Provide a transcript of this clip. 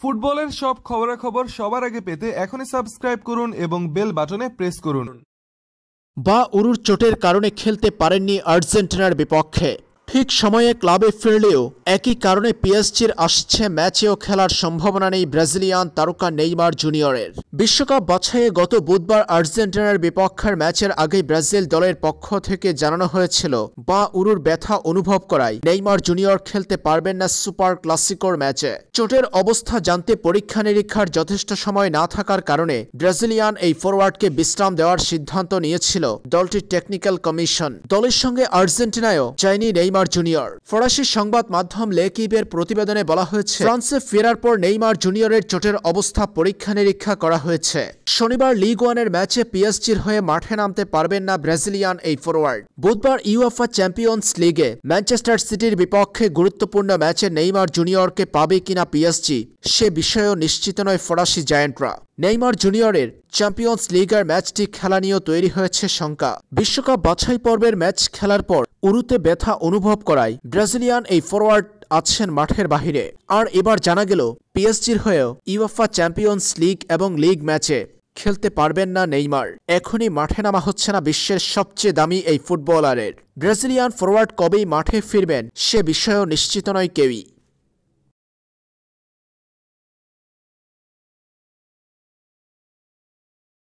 ফুটবলের সব খবরাখবর সবার আগে পেতে এখনই সাবস্ক্রাইব করুন এবং বেল বাটনে প্রেস করুন বা উরুর চোটের কারণে খেলতে পারেননি আর্জেন্টিনার বিপক্ষে ঠিক সময়ে ক্লাবে ফিরলেও একই কারণে পিএসজির আসছে ম্যাচেও খেলার সম্ভাবনা নেই ব্রাজিলিয়ান তারকা নেইমার জুনিয়রের বিশ্বকাপ বাছাইয়ে গত বুধবার আর্জেন্টিনার বিপক্ষের ম্যাচের আগে ব্রাজিল দলের পক্ষ থেকে জানানো হয়েছিল বা উরুর ব্যথা অনুভব করায় নেইমার জুনিয়র খেলতে পারবেন না সুপার ক্লাসিকোর ম্যাচে চোটের অবস্থা জানতে পরীক্ষা নিরীক্ষার যথেষ্ট সময় না থাকার কারণে ব্রাজিলিয়ান এই ফরওয়ার্ডকে বিশ্রাম দেওয়ার সিদ্ধান্ত নিয়েছিল দলটির টেকনিক্যাল কমিশন দলের সঙ্গে আর্জেন্টিনায়ও চাইনি নেইমার নেইমার জুনিয়র ফরাসি সংবাদ মাধ্যম লেকিবের প্রতিবেদনে বলা হয়েছে ফ্রান্সে ফেরার পর নেইমার জুনিয়রের চোটের অবস্থা পরীক্ষা নিরীক্ষা করা হয়েছে শনিবার লিগ ওয়ানের ম্যাচে পিএসজির হয়ে মাঠে নামতে পারবেন না ব্রাজিলিয়ান এই ফরোয়ার্ড বুধবার ইউএফা চ্যাম্পিয়ন্স লিগে ম্যানচেস্টার সিটির বিপক্ষে গুরুত্বপূর্ণ ম্যাচে নেইমার জুনিয়রকে পাবে কিনা পিএসজি সে বিষয়েও নিশ্চিত নয় ফরাসি জায়ান্টরা নেইমার জুনিয়রের চ্যাম্পিয়ন্স লিগার ম্যাচটি খেলা নিয়েও তৈরি হয়েছে শঙ্কা বিশ্বকাপ বাছাই পর্বের ম্যাচ খেলার পর উরুতে ব্যথা অনুভব করায় ব্রাজিলিয়ান এই ফরওয়ার্ড আছেন মাঠের বাহিরে আর এবার জানা গেল পিএসজির হয়েও ইউএফা চ্যাম্পিয়ন্স লিগ এবং লিগ ম্যাচে খেলতে পারবেন না নেইমার এখনই মাঠে নামা হচ্ছে না বিশ্বের সবচেয়ে দামি এই ফুটবলারের ব্রাজিলিয়ান ফরওয়ার্ড কবেই মাঠে ফিরবেন সে বিষয়েও নিশ্চিত নয় কেউই